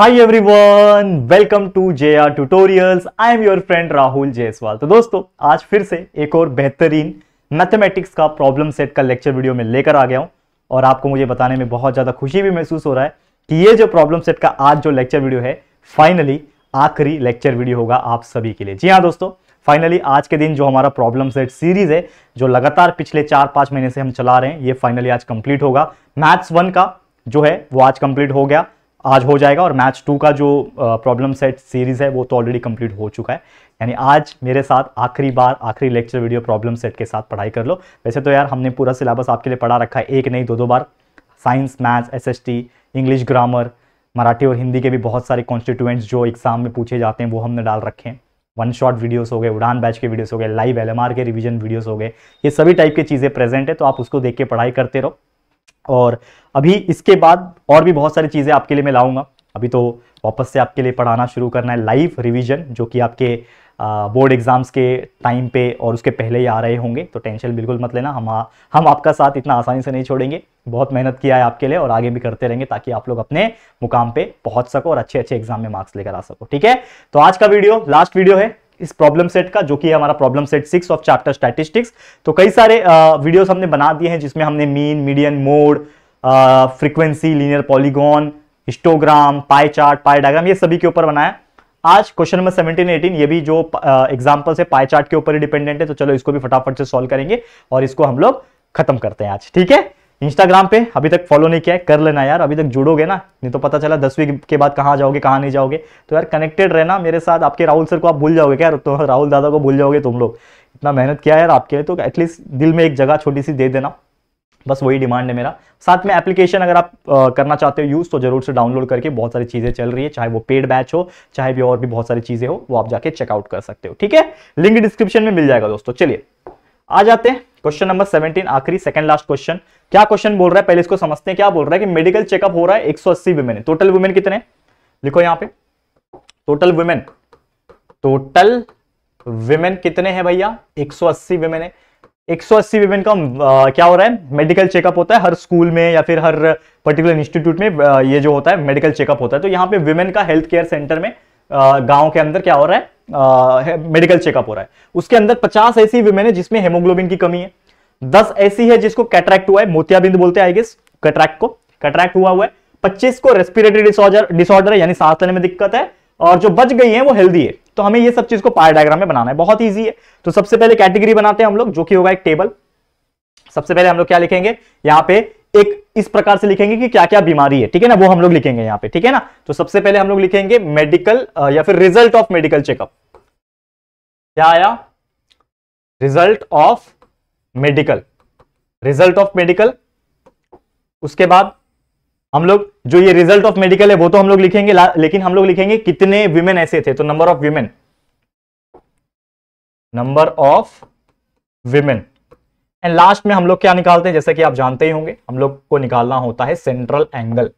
Hi everyone welcome to J R tutorials I am your friend Rahul Jaiswal तो दोस्तों आज फिर से एक और बेहतरीन मैथमेटिक्स का प्रॉब्लम सेट का लेक्चर वीडियो में लेकर आ गया हूं और आपको मुझे बताने में बहुत ज़्यादा खुशी भी महसूस हो रहा है कि ये जो प्रॉब्लम सेट का आज जो लेक्चर वीडियो है फाइनली आखिरी लेक्चर वीडियो होगा आप सभी के लिए जी हाँ दोस्तों फाइनली आज के दिन जो हमारा प्रॉब्लम सेट सीरीज है जो लगातार पिछले चार पाँच महीने से हम चला रहे हैं ये फाइनली आज कंप्लीट होगा मैथ्स वन का जो है वो आज कंप्लीट हो गया आज हो जाएगा और मैच टू का जो प्रॉब्लम सेट सीरीज़ है वो तो ऑलरेडी कंप्लीट हो चुका है यानी आज मेरे साथ आखिरी बार आखिरी लेक्चर वीडियो प्रॉब्लम सेट के साथ पढ़ाई कर लो वैसे तो यार हमने पूरा सिलेबस आपके लिए पढ़ा रखा है एक नहीं दो दो बार science maths SST English grammar Marathi और हिंदी के भी बहुत सारे कॉन्स्टिट्यूएंट्स जो एग्जाम में पूछे जाते हैं वो हमने डाल रखे हैं वन शॉट वीडियोस हो गए उड़ान बैच के वीडियोस हो गए लाइव एलएमआर के रिवीजन वीडियोस हो गए ये सभी टाइप की चीज़ें प्रेजेंट है तो आप उसको देख के पढ़ाई करते रहो और अभी इसके बाद और भी बहुत सारी चीज़ें आपके लिए मैं लाऊंगा अभी तो वापस से आपके लिए पढ़ाना शुरू करना है लाइव रिवीजन जो कि आपके बोर्ड एग्ज़ाम्स के टाइम पे और उसके पहले ही आ रहे होंगे तो टेंशन बिल्कुल मत लेना हम हम आपका साथ इतना आसानी से नहीं छोड़ेंगे बहुत मेहनत किया है आपके लिए और आगे भी करते रहेंगे ताकि आप लोग अपने मुकाम पे पहुंच सको और अच्छे अच्छे एग्जाम में मार्क्स लेकर आ सको ठीक है तो आज का वीडियो लास्ट वीडियो है इस प्रॉब्लम सेट का जो कि हमारा problem set six of chapter statistics तो कई सारे वीडियोस हमने बना दिए हैं जिसमें हमने mean median mode frequency linear polygon histogram pie chart pie diagram ये सभी के ऊपर बनाया आज क्वेश्चन नंबर सेवेंटीन एटीन ये भी जो एग्जाम्पल है पाई चार्ट के ऊपर डिपेंडेंट है तो चलो इसको भी फटाफट से सॉल्व करेंगे और इसको हम लोग खत्म करते हैं आज ठीक है इंस्टाग्राम पे अभी तक फॉलो नहीं किया है कर लेना यार अभी तक जुड़ोगे ना नहीं तो पता चला दसवीं के बाद कहाँ जाओगे कहाँ नहीं जाओगे तो यार कनेक्टेड रहना मेरे साथ आपके राहुल सर को आप भूल जाओगे क्या तो राहुल दादा को भूल जाओगे तुम लोग इतना मेहनत किया यार आपके लिए तो एटलीस्ट दिल में एक जगह छोटी सी दे देना बस वही डिमांड है मेरा साथ में एप्लीकेशन अगर आप आ, करना चाहते हो यूज़ तो जरूर से डाउनलोड करके बहुत सारी चीज़ें चल रही है चाहे वो पेड बैच हो चाहे भी और भी बहुत सारी चीज़ें हो वो आप जाके चेकआउट कर सकते हो ठीक है लिंक डिस्क्रिप्शन में मिल जाएगा दोस्तों चलिए आ जाते हैं क्वेश्चन नंबर सेवनटीन आखिरी सेकंड लास्ट क्वेश्चन क्या क्वेश्चन बोल रहा है पहले इसको समझते हैं क्या बोल रहा है कि मेडिकल चेकअप हो रहा है 180 वुमेन टोटल वुमेन कितने लिखो यहां पे टोटल वुमेन टोटल वुमेन कितने हैं भैया 180 वुमेन है एक सौ अस्सी वुमेन का आ, क्या हो रहा है मेडिकल चेकअप होता है हर स्कूल में या फिर हर पर्टिकुलर इंस्टीट्यूट में आ, ये जो होता है मेडिकल चेकअप होता है तो यहाँ पे वुमेन का हेल्थ केयर सेंटर में गांव के अंदर क्या हो रहा है मेडिकल चेकअप हो रहा है उसके अंदर पचास ऐसी वीमेन है जिसमें हेमोग्लोबिन की कमी है दस ऐसी है जिसको कैट्रैक्ट हुआ है मोतियाबिंद बोलते हैं आई गेस कैट्रैक्ट को कैट्रैक्ट हुआ हुआ है पच्चीस को रेस्पिरेटरी डिसऑर्डर डिसऑर्डर है यानी सांस लेने में दिक्कत है और जो बच गई है वो हेल्दी है तो हमें ये सब चीज को पायर डायग्राम में बनाना है बहुत ईजी है तो सबसे पहले कैटेगरी बनाते हैं हम लोग जो कि होगा एक टेबल सबसे पहले हम लोग क्या लिखेंगे यहाँ पे एक इस प्रकार से लिखेंगे कि क्या क्या बीमारी है ठीक है ना वो हम लोग लिखेंगे यहां पे ठीक है ना तो सबसे पहले हम लोग लिखेंगे मेडिकल या फिर रिजल्ट ऑफ मेडिकल चेकअप क्या आया result of medical result of medical उसके बाद हम लोग जो ये रिजल्ट ऑफ मेडिकल है वो तो हम लोग लिखेंगे लेकिन हम लोग लिखेंगे कितने विमेन ऐसे थे तो number of women number of women and last में हम लोग क्या निकालते हैं जैसे कि आप जानते ही होंगे हम लोग को निकालना होता है सेंट्रल एंगल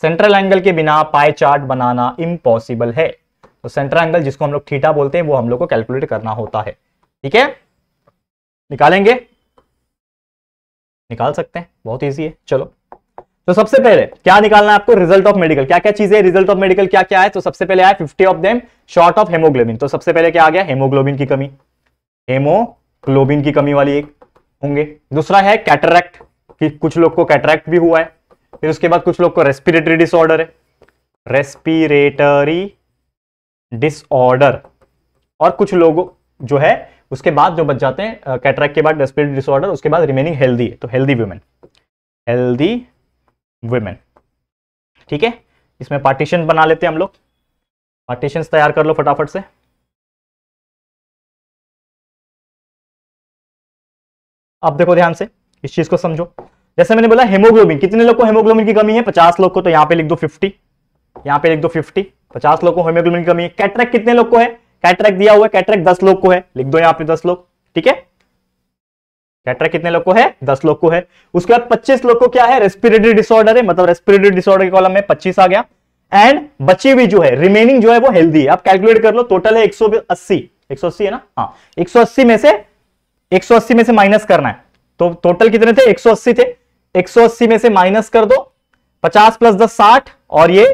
सेंट्रल एंगल के बिना पाए चार्ट बनाना इम्पॉसिबल है तो सेंट्रल एंगल जिसको हम लोग थीटा बोलते हैं वो हम लोग को कैलकुलेट करना होता है ठीक है निकालेंगे निकाल सकते हैं बहुत ईजी है चलो तो सबसे पहले क्या निकालना है आपको रिजल्ट ऑफ मेडिकल क्या क्या चीजें रिजल्ट ऑफ मेडिकल क्या क्या है तो सबसे पहले आया fifty of them short of haemoglobin तो सबसे पहले क्या आ गया हेमोग्लोबिन की कमी हेमोग्लोबिन की कमी वाली एक होंगे दूसरा है कैटरैक्ट कि कुछ लोग को कैटरैक्ट भी हुआ है फिर उसके बाद कुछ लोग को रेस्पिरेटरी डिसऑर्डर है रेस्पिरेटरी डिसऑर्डर और कुछ लोग जो है उसके बाद जो बच जाते हैं कैटरैक्ट के बाद रेस्पिरेटरी डिसऑर्डर उसके बाद रिमेनिंग हेल्दी है तो हेल्दी वुमेन हेल्दी वुमेन ठीक है इसमें पार्टीशन बना लेते हैं हम लोग पार्टीशन तैयार कर लो फटाफट से अब देखो ध्यान से इस चीज को समझो जैसे मैंने बोला हेमोग्लोबिन कितने लोग को हेमोग्लोबिन की कमी है पचास लोग को तो यहाँ पे लिख दो फिफ्टी यहाँ पे लिख दो फिफ्टी पचास लोग को हेमोग्लोबिन की कमी है कैटरेक कितने लोग को है कैटरेक दिया हुआ है कैटरेक दस लोग को है लिख दो यहाँ पे दस लोग ठीक है कैटरेक कितने लोग को है दस लोग को है उसके बाद पच्चीस लोग को क्या है रेस्पिरेटरी डिसऑर्डर है मतलब रेस्पिरेटरी डिसऑर्डर के कॉलम में पच्चीस आ गया एंड बची हुई जो है रिमेनिंग जो है वो हेल्दी है आप कैलकुलेट कर लो टोटल है एक सौ अस्सी है ना हाँ एक में से 180 में से माइनस करना है तो टोटल कितने थे 180 थे 180 में से माइनस कर दो 50 प्लस दस साठ और ये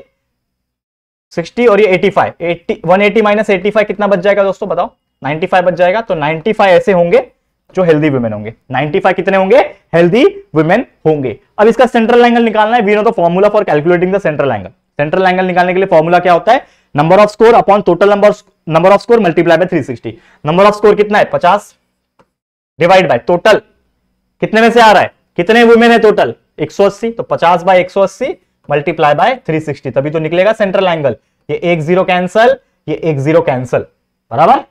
60 और ये 85 80 180 माइनस 85 कितना बच जाएगा दोस्तों बताओ 95 बच जाएगा तो 95 ऐसे होंगे जो हेल्दी वुमेन होंगे 95 कितने होंगे हेल्दी वुमेन होंगे अब इसका सेंट्रल एंगल निकालना है we know the formula for calculating the central angle central angle निकालने के लिए फॉर्मूला क्या होता है number of score upon total number number of score multiply by 360 number of score कितना है 50 डिवाइड बाय टोटल कितने में से आ रहा है कितने वुमेन है टोटल 180 तो 50 बाय 180 मल्टीप्लाई बाय 360 तभी तो निकलेगा सेंट्रल एंगल ये एक जीरो कैंसल ये एक जीरो कैंसल बराबर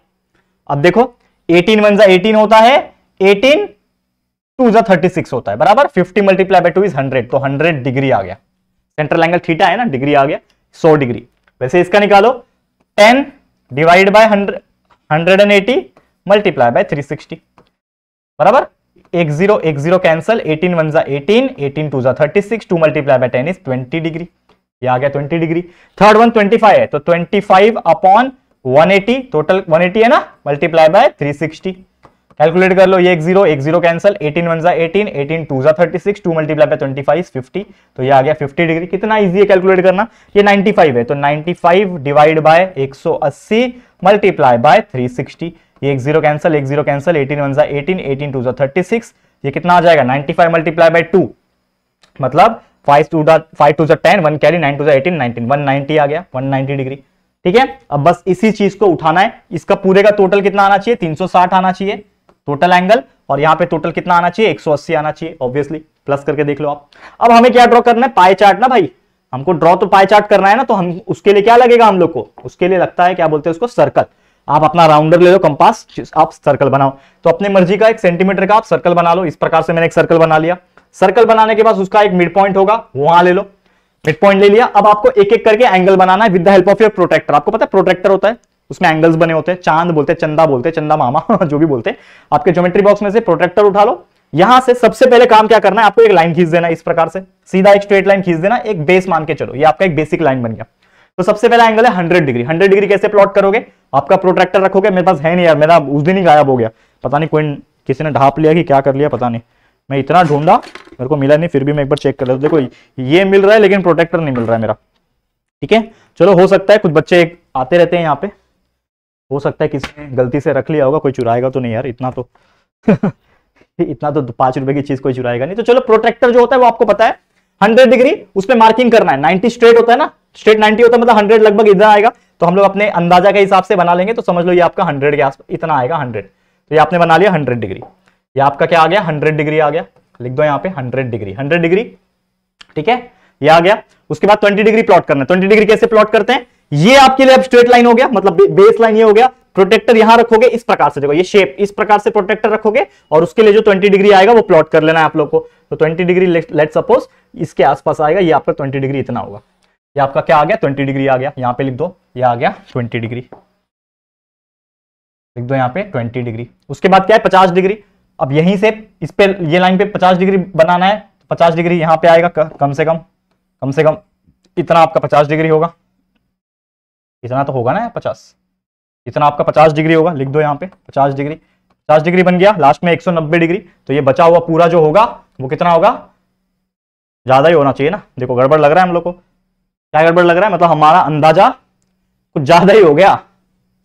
अब देखो 18 वन 18 होता है 18 टू जा थर्टी होता है बराबर 50 मल्टीप्लाई बाय टू इज 100 तो 100 डिग्री आ गया सेंट्रल एंगल थीटा है ना डिग्री आ गया 100 डिग्री वैसे इसका निकालो ten divide by hundred hundred multiply by three बराबर एक जीरो एक जीरो कैंसल एटीन वन जा एटीन एटीन टू जा thirty six two multiply by ten is twenty degree ये आ गया twenty degree third one twenty five है तो twenty five upon one eighty total one eighty है ना multiply by three sixty calculate कर लो ये एक जीरो एक जीरो कैंसल एटीन वन जा एटीन एटीन टू जा thirty six two multiply by twenty five fifty तो ये आ गया फिफ्टी डिग्री कितना इजी है कैलकुलेट करना ये नाइन्टी फाइव है तो नाइन्टी फाइव डिवाइड बाय एक सौ अस्सी मल्टीप्लाई बाय थ्री सिक्सटी ये एक जीरो कैंसिल एक जीरो कैंसिल एटीन वन सा एटीन एटीन टू सा थर्टी सिक्स ये कितना आ जाएगा ninety five multiply by two मतलब फाइव टू डा फाइव टू सा ten one carry nine two जो एटीन नाइनटीन वन नाइनटी आ गया वन नाइनटी डिग्री ठीक है अब बस इसी चीज को उठाना है इसका पूरे का टोटल कितना आना चाहिए तीन सौ साठ आना चाहिए टोटल एंगल और यहाँ पे टोटल कितना आना चाहिए 180 आना चाहिए ऑब्वियसली प्लस करके देख लो आप अब हमें क्या ड्रॉ करना है पाई चार्ट ना भाई हमको ड्रॉ तो पाई चार्ट करना है ना तो हम उसके लिए क्या लगेगा हम लोग को उसके लिए लगता है क्या बोलते हैं उसको सर्कल आप अपना राउंडर ले लो कंपास आप सर्कल बनाओ तो अपने मर्जी का एक सेंटीमीटर का आप सर्कल बना लो इस प्रकार से मैंने एक सर्कल बना लिया सर्कल बनाने के बाद उसका एक मिड पॉइंट होगा वहां ले लो मिड पॉइंट ले लिया अब आपको एक एक करके एंगल बनाना है with the help of your protractor आपको पता है प्रोटेक्टर होता है उसमें एंगल्स बने होते हैं चांद बोलते हैं चंदा बोलते हैं चंदा मामा जो भी बोलते हैं आपके ज्योमेट्री बॉक्स में से प्रोटेक्टर उठा लो यहां से सबसे पहले काम क्या करना है आपको एक लाइन खींच देना इस प्रकार से सीधा एक स्ट्रेट लाइन खींच देना एक बेस मान के चलो ये आपका एक बेसिक लाइन बन गया तो सबसे पहला एंगल है हंड्रेड डिग्री हंड्रेड डिग्री कैसे प्लॉट करोगे आपका प्रोट्रैक्टर रखोगे मेरे पास है नहीं यार मेरा उस दिन ही गायब हो गया पता नहीं कोई किसी ने ढाप लिया कि क्या कर लिया पता नहीं मैं इतना ढूंढा मेरे को मिला नहीं फिर भी मैं एक बार चेक कर लेता देखो ये मिल रहा है लेकिन प्रोटेक्टर नहीं मिल रहा है मेरा ठीक है चलो हो सकता है कुछ बच्चे आते रहते हैं यहाँ पे हो सकता है किसी ने गलती से रख लिया होगा कोई चुराएगा तो नहीं यार इतना तो इतना तो पांच रुपए की चीज कोई चुराएगा नहीं तो चलो प्रोटेक्टर जो होता है वो आपको पता है हंड्रेड डिग्री उस पर मार्किंग करना है नाइनटी स्ट्रेट होता है ना स्ट्रेट नाइनटी होता है मतलब हंड्रेड लगभग इधर आएगा तो हम लोग अपने अंदाजा के हिसाब से बना लेंगे तो समझ लो ये आपका हंड्रेड के आसपास इतना आएगा हंड्रेड तो ये आपने बना लिया हंड्रेड डिग्री ये आपका क्या आ गया हंड्रेड डिग्री आ गया लिख दो यहाँ पे हंड्रेड डिग्री हंड्रेड डिग्री ठीक है ये आ गया उसके बाद ट्वेंटी डिग्री प्लॉट करना ट्वेंटी डिग्री कैसे प्लॉट करते हैं ये आपके लिए अब स्ट्रेट लाइन हो गया मतलब बेस लाइन ये हो गया प्रोटेक्टर यहां रखोगे इस प्रकार से देखो ये शेप इस प्रकार से प्रोटेक्टर रखोगे और उसके लिए जो 20 डिग्री आएगा वो प्लॉट कर लेना है आप लोग को तो 20 डिग्री लेट सपोज इसके आसपास आएगा ये आपका 20 डिग्री इतना होगा ये आपका क्या आ गया ट्वेंटी डिग्री आ गया यहाँ पे लिख दो ये आ गया ट्वेंटी डिग्री लिख दो यहाँ पे ट्वेंटी डिग्री उसके बाद क्या है पचास डिग्री अब यहीं से इस पे ये लाइन पे पचास डिग्री बनाना है तो पचास डिग्री यहाँ पे आएगा कम से कम कम से कम इतना आपका पचास डिग्री होगा इतना तो होगा ना पचास इतना आपका पचास डिग्री होगा लिख दो यहाँ पे पचास डिग्री पचास डिग्री बन गया लास्ट में एक डिग्री तो ये बचा हुआ पूरा जो होगा वो कितना होगा ज्यादा ही होना चाहिए ना देखो गड़बड़ लग रहा है हम लोग को क्या गड़बड़ लग रहा है मतलब हमारा अंदाजा कुछ ज्यादा ही हो गया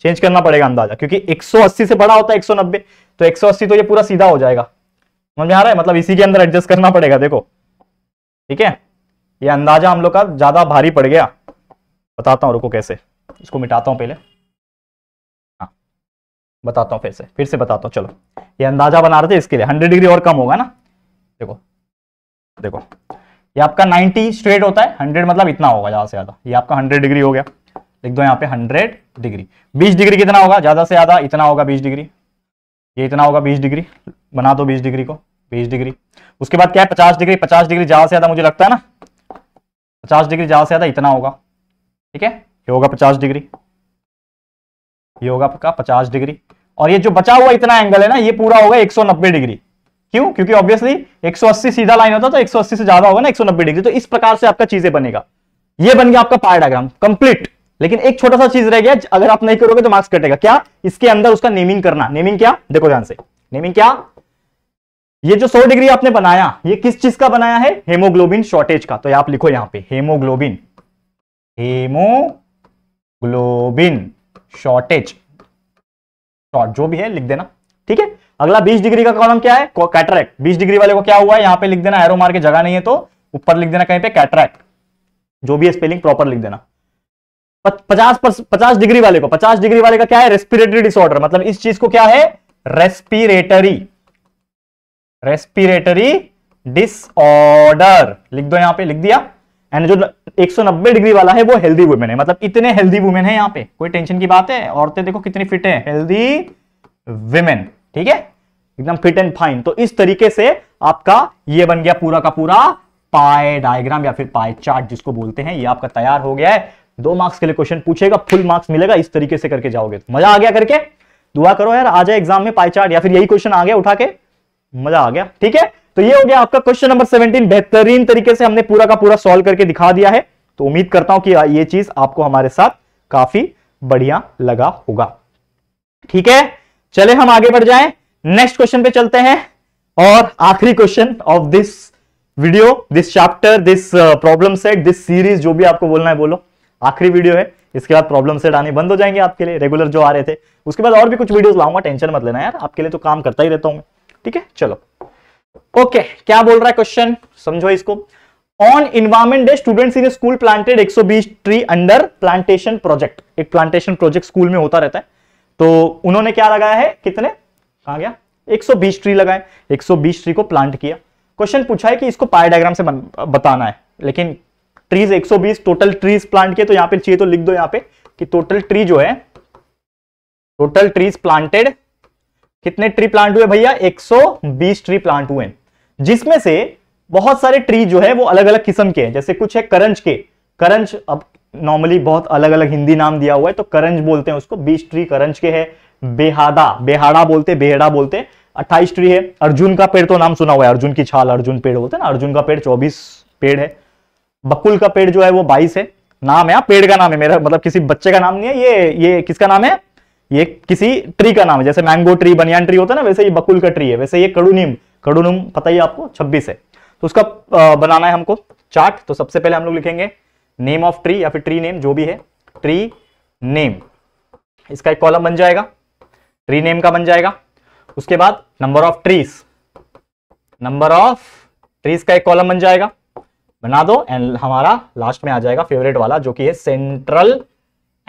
चेंज करना पड़ेगा अंदाजा क्योंकि 180 से बड़ा होता है 190 तो 180 तो ये पूरा सीधा हो जाएगा समझ में आ रहा है मतलब इसी के अंदर एडजस्ट करना पड़ेगा देखो ठीक है ये अंदाजा हम लोग का ज्यादा भारी पड़ गया बताता हूँ रुको कैसे इसको मिटाता हूँ पहले हाँ बताता हूँ फिर से फिर से बताता हूँ चलो ये अंदाजा बना रहे थे इसके लिए हंड्रेड डिग्री और कम होगा ना देखो देखो ये आपका 90 स्ट्रेट होता है 100 मतलब इतना होगा ज्यादा से ज्यादा ये आपका 100 डिग्री हो गया लिख दो यहाँ पे 100 डिग्री 20 डिग्री कितना होगा ज्यादा से ज्यादा इतना होगा 20 डिग्री ये इतना होगा 20 डिग्री बना दो 20 डिग्री को 20 डिग्री उसके बाद क्या है पचास डिग्री पचास डिग्री ज्यादा से ज्यादा मुझे लगता है ना पचास डिग्री ज्यादा से ज्यादा इतना होगा ठीक है ये होगा पचास डिग्री ये होगा आपका पचास डिग्री और ये जो बचा हुआ इतना एंगल है ना ये पूरा होगा एक डिग्री क्यों क्योंकि ऑब्वियसली 180 सीधा लाइन होता तो 180 से ज्यादा होगा ना 190 डिग्री तो इस प्रकार से आपका चीजें बनेगा ये बन गया आपका पार डायग्राम कंप्लीट लेकिन एक छोटा सा चीज रह गया अगर आप नहीं करोगे तो मार्क्स कटेगा क्या इसके अंदर उसका नेमिंग करना नेमिंग क्या देखो ध्यान से नेमिंग क्या ये जो 100 डिग्री आपने बनाया ये किस चीज का बनाया है हेमोग्लोबिन शॉर्टेज का तो आप लिखो यहां पे हेमोग्लोबिन हेमोग्लोबिन शॉर्टेज शॉर्ट जो भी है लिख देना ठीक है अगला 20 डिग्री का कॉलम क्या है कैटरैक्ट बीस डिग्री वाले को क्या हुआ है यहाँ पे लिख देना एरो मार के जगह नहीं है तो ऊपर लिख देना कहीं पे कैटरैक्ट जो भी स्पेलिंग प्रॉपर लिख देना पचास पचास डिग्री वाले को पचास डिग्री वाले का क्या है रेस्पिरेटरी डिसऑर्डर मतलब इस चीज को क्या है रेस्पिरेटरी रेस्पिरेटरी डिसऑर्डर लिख दो यहां पे लिख दिया एंड जो 190 डिग्री वाला है वो हेल्दी वुमेन है मतलब इतने हेल्दी वुमेन है यहां पे कोई टेंशन की बात है औरतें देखो कितनी फिट है हेल्दी वुमेन ठीक है एकदम फिट एंड फाइन तो इस तरीके से आपका ये बन गया पूरा का पूरा पाए डायग्राम या फिर पाए चार्ट जिसको बोलते हैं ये आपका तैयार हो गया है दो मार्क्स के लिए क्वेश्चन पूछेगा फुल मार्क्स मिलेगा इस तरीके से करके जाओगे तो। मजा आ गया करके दुआ करो यार आ जाए एग्जाम में पाई चार्ट या फिर यही क्वेश्चन आ गया उठा के मजा आ गया ठीक है तो ये हो गया आपका क्वेश्चन नंबर सेवनटीन बेहतरीन तरीके से हमने पूरा का पूरा सॉल्व करके दिखा दिया है तो उम्मीद करता हूं कि ये चीज आपको हमारे साथ काफी बढ़िया लगा होगा ठीक है चले हम आगे बढ़ जाएं नेक्स्ट क्वेश्चन पे चलते हैं और आखिरी question of this video this chapter this problem set this series जो भी आपको बोलना है बोलो आखिरी वीडियो है इसके बाद प्रॉब्लम सेट आने बंद हो जाएंगे आपके लिए रेगुलर जो आ रहे थे उसके बाद और भी कुछ वीडियोस लाऊंगा टेंशन मत लेना यार आपके लिए तो काम करता ही रहता हूं ठीक है चलो ओके okay, क्या बोल रहा है क्वेश्चन समझो इसको on environment day students in school planted 120 tree under plantation project एक प्लांटेशन प्रोजेक्ट स्कूल में होता रहता है तो उन्होंने क्या लगाया है कितने कहा गया 120 ट्री लगाए 120 ट्री को प्लांट किया क्वेश्चन पूछा है कि इसको पाए डायग्राम से बताना है लेकिन ट्रीज 120 टोटल ट्रीज प्लांट किए तो यहां पे चाहिए तो लिख दो यहां पे कि टोटल ट्री जो है टोटल ट्रीज प्लांटेड कितने ट्री प्लांट हुए भैया 120 ट्री प्लांट हुए जिसमें से बहुत सारे ट्री जो है वो अलग अलग किस्म के हैं जैसे कुछ है करंज के करंज अब नॉर्मली बहुत अलग अलग हिंदी नाम दिया हुआ है तो करंज बोलते हैं उसको बीस ट्री करंज के है बेहादा बेहाड़ा बोलते बेहड़ा बोलते अट्ठाईस ट्री है अर्जुन का पेड़ तो नाम सुना हुआ है अर्जुन की छाल अर्जुन पेड़ बोलते हैं ना अर्जुन का पेड़ चौबीस पेड़ है बकुल का पेड़ जो है वो बाईस है नाम है हाँ, पेड़ का नाम है मेरा मतलब किसी बच्चे का नाम नहीं है ये ये किसका नाम है ये किसी ट्री का नाम है जैसे मैंगो ट्री बनियान ट्री होता है ना वैसे ये बकुल का ट्री है वैसे ये कड़ुनिम कड़ुनुम पता ही आपको छब्बीस है तो उसका बनाना है हमको चार्ट तो सबसे पहले हम लोग लिखेंगे नेम ऑफ ट्री या फिर ट्री नेम जो भी है ट्री नेम इसका एक कॉलम बन जाएगा ट्री नेम का बन जाएगा उसके बाद number of trees number of trees का एक कॉलम बन जाएगा बना दो एंड हमारा लास्ट में आ जाएगा फेवरेट वाला जो कि है सेंट्रल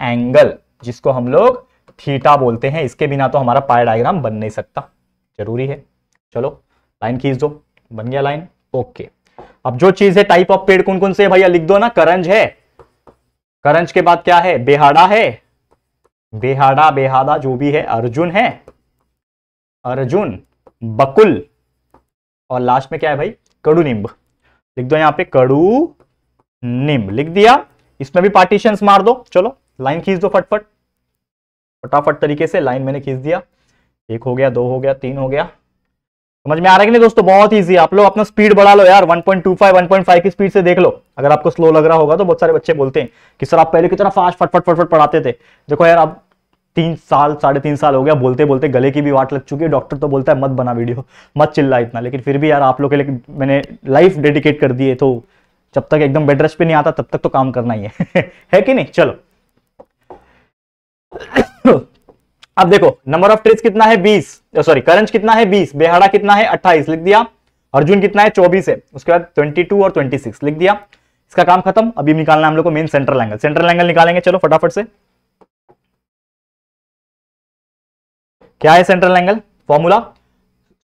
एंगल जिसको हम लोग थीटा बोलते हैं इसके बिना तो हमारा पाए डायग्राम बन नहीं सकता जरूरी है चलो लाइन खींच दो बन गया लाइन ओके अब जो चीज है टाइप ऑफ पेड़ कौन कौन से भैया लिख दो ना करंज है करंज के बाद क्या है बेहाड़ा है बेहाड़ा बेहाड़ा जो भी है अर्जुन है अर्जुन बकुल और लास्ट में क्या है भाई कड़ू निम्ब लिख दो यहां पे कड़ू निम्ब लिख दिया इसमें भी पार्टीशन मार दो चलो लाइन खींच दो फटफट फटाफट तरीके से लाइन मैंने खींच दिया एक हो गया दो हो गया तीन हो गया समझ में आ रहा है कि नहीं दोस्तों बहुत ईजी है आप लोग अपना स्पीड बढ़ा लो यार 1.25 1.5 की स्पीड से देख लो अगर आपको स्लो लग रहा होगा तो बहुत सारे बच्चे बोलते हैं कि सर आप पहले की तरह फास्ट फटफट फटफट पढ़ाते थे देखो यार आप तीन साल साढ़े तीन साल हो गया बोलते बोलते गले की भी वाट लग चुकी है डॉक्टर तो बोलता है मत बना वीडियो मत चिल्ला इतना लेकिन फिर भी यार आप लोग के लिए मैंने लाइफ डेडिकेट कर दिए तो जब तक एकदम बेड रेस्ट पर नहीं आता तब तक तो काम करना ही है कि नहीं चलो अब देखो नंबर ऑफ ट्रीज कितना है बीस सॉरी करंज कितना है बीस बेहाड़ा कितना है अट्ठाईस लिख दिया अर्जुन कितना है चौबीस है उसके बाद ट्वेंटी और ट्वेंटी लिख दिया इसका काम खत्म अभी निकालना हम लोग को main central angle central angle निकालेंगे चलो फटाफट से क्या है central angle formula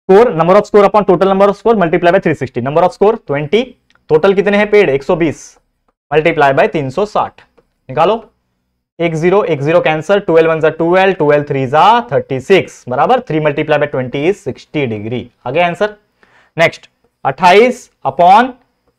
score number of score upon total number of score multiply by 360 number of score 20 total कितने हैं पेड़ 120 मल्टीप्लाई बाय 360 निकालो एक जीरो एक जीरो कैंसर ट्वेल्व वन जा ट्वेल्व ट्वेल्व थ्री जा थर्टी सिक्स बराबर three multiply by twenty is sixty degree आगे आंसर नेक्स्ट अट्ठाईस अपॉन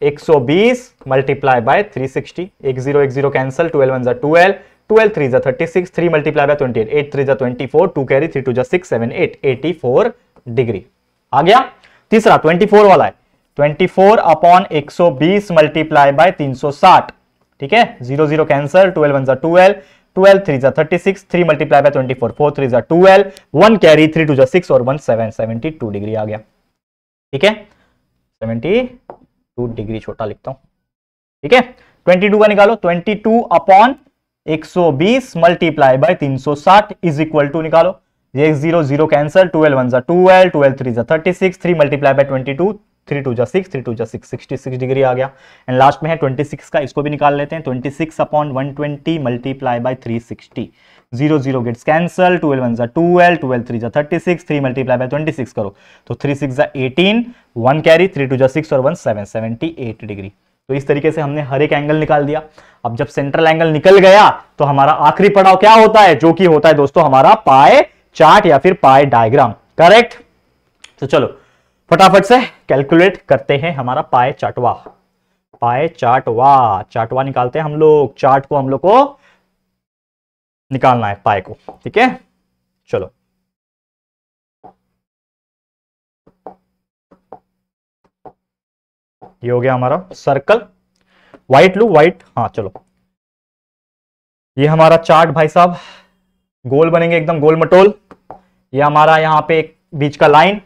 एक सौ बीस मल्टीप्लाई बाय थ्री सिक्सटी एक जीरो एक जीरो कैंसल ट्वेल्व वन जा ट्वेल्व ट्वेल्व थ्री जा thirty six three multiply by twenty eight eight three जा twenty four two carry three two जा six seven eight eighty four degree आ गया तीसरा twenty four वाला है ट्वेंटी फोर अपॉन एक सौ बीस मल्टीप्लाई बाय तीन सौ साठ ठीक है zero zero cancel twelve one जो ट्वेल्व थ्री 3 जा six three multiply by four four three जा twelve one carry three two जा सिक्स और सेवन सेवेंटी टू डिग्री आ गया ठीक है टू डिग्री छोटा लिखता हूं ठीक है ट्वेंटी टू का निकालो ट्वेंटी टू अपॉन एक सौ बीस मल्टीप्लाई बाय तीन सौ साठ इज इक्वल टू निकालो ये zero zero cancel twelve one जा ट्वेल्व 12 3 जा six three multiply by twenty two three two जा सिक्स थ्री टू जा सिक्स सिक्सटी सिक्स डिग्री आ गया एंड लास्ट में है ट्वेंटी सिक्स का इसको भी निकाल लेते हैं twenty six upon one twenty multiply by three sixty zero zero gets cancel twelve one जा ट्वेल्व ट्वेल्व थ्री जा thirty six three multiply by twenty six करो तो थ्री सिक्स जा eighteen one carry three two जा six और one seven seventy eight degree तो इस तरीके से हमने हर एक एंगल निकाल दिया अब जब सेंट्रल एंगल निकल गया तो हमारा आखिरी पड़ाव क्या होता है जो कि होता है दोस्तों हमारा पाए चार्ट या फिर पाए डायग्राम करेक्ट तो चलो फटाफट से कैलकुलेट करते हैं हमारा पाए चाटवा पाए चाटवा चाटवा निकालते हैं हम लोग चार्ट को हम लोग को निकालना है पाए को ठीक है चलो ये हो गया हमारा सर्कल व्हाइट लू व्हाइट हाँ चलो ये हमारा चार्ट भाई साहब गोल बनेंगे एकदम गोल मटोल ये हमारा यहां पे बीच का लाइन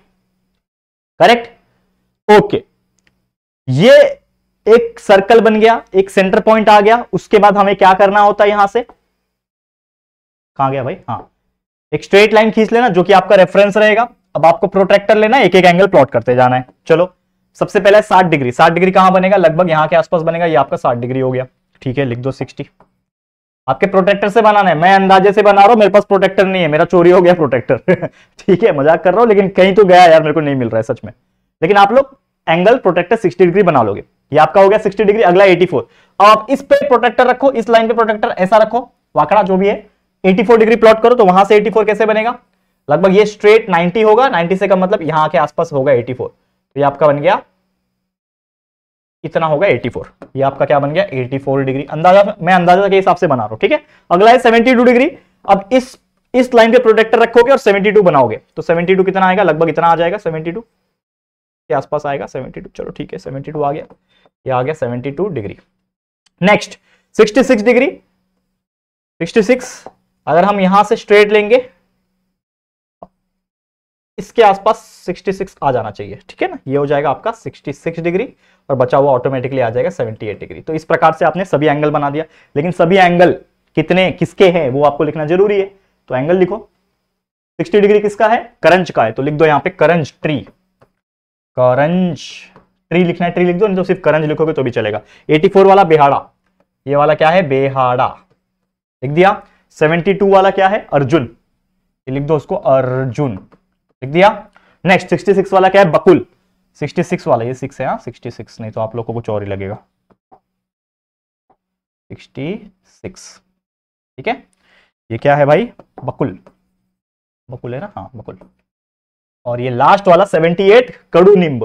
करेक्ट ओके ये एक सर्कल बन गया एक सेंटर पॉइंट आ गया उसके बाद हमें क्या करना होता है यहां से कहा गया भाई हाँ एक स्ट्रेट लाइन खींच लेना जो कि आपका रेफरेंस रहेगा अब आपको प्रोट्रैक्टर लेना एक एक एंगल प्लॉट करते जाना है चलो सबसे पहले साठ डिग्री साठ डिग्री कहां बनेगा लगभग यहां के आसपास बनेगा ये आपका साठ डिग्री हो गया ठीक है लिख दो सिक्सटी आपके प्रोटेक्टर से बनाना है मैं अंदाजे से बना रहा हूँ मेरे पास प्रोटेक्टर नहीं है मेरा चोरी हो गया प्रोटेक्टर ठीक है मजाक कर रहा हूँ लेकिन कहीं तो गया यार मेरे को नहीं मिल रहा है सच में लेकिन आप लोग एंगल प्रोटेक्टर 60 डिग्री बना लोगे ये आपका हो गया 60 डिग्री अगला 84 अब आप इस पे प्रोटेक्टर रखो इस लाइन पे प्रोटेक्टर ऐसा रखो वाकड़ा जो भी है फोर डिग्री प्लॉट करो तो वहां से फोर कैसे बनेगा लगभग ये स्ट्रेट नाइनटी होगा नाइनटी से का मतलब यहाँ के आसपास होगा एटी तो ये आपका बन गया कितना होगा 84 ये आपका क्या बन गया 84 डिग्री अंदाजा मैं अंदाजा के हिसाब से बना रहा हूं ठीक है अगला है 72 डिग्री अब इस इस लाइन पे प्रोटेक्टर रखोगे और 72 बनाओगे तो 72 कितना आएगा लगभग इतना आ जाएगा 72 के आसपास आएगा 72 चलो ठीक है 72 आ गया ये आ गया 72 डिग्री नेक्स्ट 66 डिग्री 66 अगर हम यहां से स्ट्रेट लेंगे इसके आसपास 66 आ जाना चाहिए ठीक है ना ये हो जाएगा आपका 66 डिग्री और बचा हुआ ऑटोमेटिकली आ जाएगा 78 डिग्री तो इस प्रकार से आपने सभी एंगल बना दिया लेकिन सभी एंगल कितने किसके हैं वो आपको लिखना जरूरी है तो एंगल लिखो 60 डिग्री किसका है करंज का है तो लिख दो यहां पर करंज ट्री करंज ट्री लिखना है ट्री लिख दो नहीं तो सिर्फ करंज लिखोगे तो भी चलेगा एटी वाला बेहाड़ा ये वाला क्या है बेहाड़ा लिख दिया सेवेंटी वाला क्या है अर्जुन लिख दो उसको अर्जुन लिख दिया नेक्स्ट सिक्सटी सिक्स वाला क्या है बकुल सिक्सटी सिक्स वाला ये सिक्स है हाँ सिक्स नहीं तो आप लोगों को कुछ और ही लगेगा सिक्सटी सिक्स ठीक है ये क्या है भाई बकुल बकुल है ना हाँ बकुल और ये लास्ट वाला सेवेंटी एट कड़ू निम्ब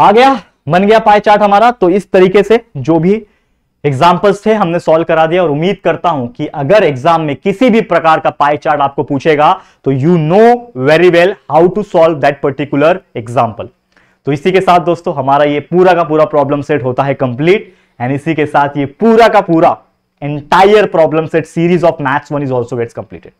आ गया मन गया पाई चार्ट हमारा तो इस तरीके से जो भी एग्जाम्पल्स थे हमने सॉल्व करा दिया और उम्मीद करता हूं कि अगर एग्जाम में किसी भी प्रकार का पाई चार्ट आपको पूछेगा तो you know very well how to solve that particular example तो इसी के साथ दोस्तों हमारा ये पूरा का पूरा प्रॉब्लम सेट होता है कंप्लीट एंड इसी के साथ ये पूरा का पूरा entire problem set series of maths one is also gets completed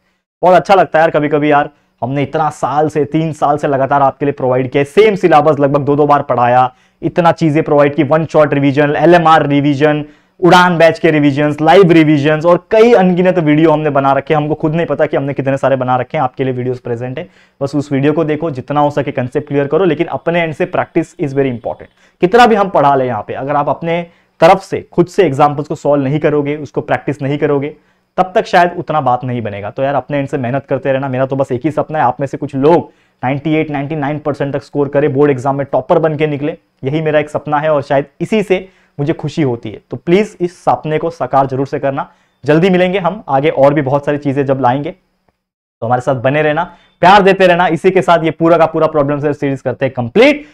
बहुत अच्छा लगता है यार कभी कभी यार हमने इतना साल से तीन साल से लगातार आपके लिए प्रोवाइड किया सेम सिलेबस लगभग दो दो बार पढ़ाया इतना चीजें प्रोवाइड की one shot revision LMR revision Udaan batch के रिविजन लाइव रिविजन और कई अनगिनत वीडियो हमने बना रखे हमको खुद नहीं पता कि हमने कितने सारे बना रखे हैं आपके लिए वीडियोस प्रेजेंट है बस उस वीडियो को देखो जितना हो सके कंसेप्ट क्लियर करो लेकिन अपने एंड से प्रैक्टिस इज वेरी इंपॉर्टेंट कितना भी हम पढ़ा ले यहाँ पे अगर आप अपने तरफ से खुद से एग्जाम्पल्स को सॉल्व नहीं करोगे उसको प्रैक्टिस नहीं करोगे तब तक शायद उतना बात नहीं बनेगा तो यार अपने एंड से मेहनत करते रहना मेरा तो बस एक ही सपना है आप में से कुछ लोग 98, 99 परसेंट तक स्कोर करें बोर्ड एग्जाम में टॉपर बन के निकले यही मेरा एक सपना है और शायद इसी से मुझे खुशी होती है तो प्लीज़ इस सपने को साकार जरूर से करना जल्दी मिलेंगे हम आगे और भी बहुत सारी चीज़ें जब लाएंगे तो हमारे साथ बने रहना प्यार देते रहना इसी के साथ ये पूरा का पूरा प्रॉब्लम सीरीज करते हैं कंप्लीट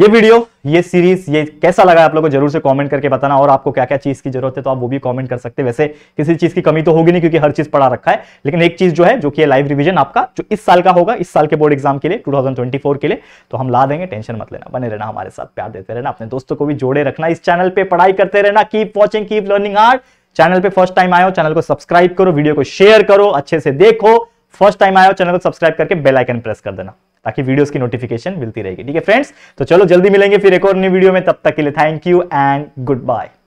ये वीडियो ये सीरीज ये कैसा लगा आप लोगों को जरूर से कमेंट करके बताना और आपको क्या क्या चीज की जरूरत है तो आप वो भी कमेंट कर सकते हैं वैसे किसी चीज की कमी तो होगी नहीं क्योंकि हर चीज पढ़ा रखा है लेकिन एक चीज जो है जो कि लाइव रिवीजन आपका जो इस साल का होगा इस साल के बोर्ड एग्जाम के लिए टू के लिए तो हम ला देंगे टेंशन मत लेना बने रहना हमारे साथ प्यार देते रहना अपने दोस्तों को भी जोड़े रखना इस चैनल पर पढ़ाई करते रहना keep watching keep learning art channel पर फर्स्ट टाइम आयो चैनल को सब्सक्राइब करो वीडियो को शेयर करो अच्छे से देखो फर्स्ट टाइम आयो चैनल को सब्सक्राइब करके बेलाइकन प्रेस कर देना ताकि वीडियोस की नोटिफिकेशन मिलती रहेगी ठीक है फ्रेंड्स तो चलो जल्दी मिलेंगे फिर एक और न्यू वीडियो में तब तक के लिए thank you and good bye